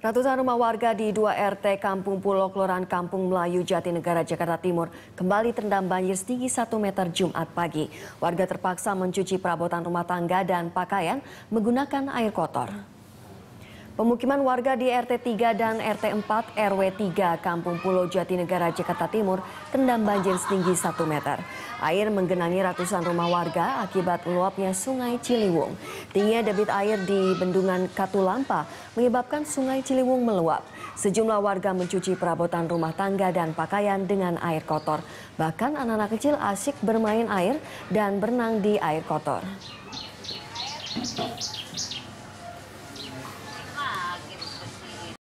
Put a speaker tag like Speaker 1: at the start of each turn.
Speaker 1: Ratusan rumah warga di dua RT Kampung Pulau Kelurahan Kampung Melayu Jatinegara Jakarta Timur kembali terendam banjir setinggi 1 meter Jumat pagi. Warga terpaksa mencuci perabotan rumah tangga dan pakaian menggunakan air kotor. Pemukiman warga di RT 3 dan RT 4 RW 3 Kampung Pulau Jatinegara Jakarta Timur terendam banjir setinggi 1 meter. Air menggenangi ratusan rumah warga akibat meluapnya Sungai Ciliwung. Tingginya debit air di bendungan Katulampa menyebabkan Sungai Ciliwung meluap. Sejumlah warga mencuci perabotan rumah tangga dan pakaian dengan air kotor. Bahkan anak-anak kecil asik bermain air dan berenang di air kotor.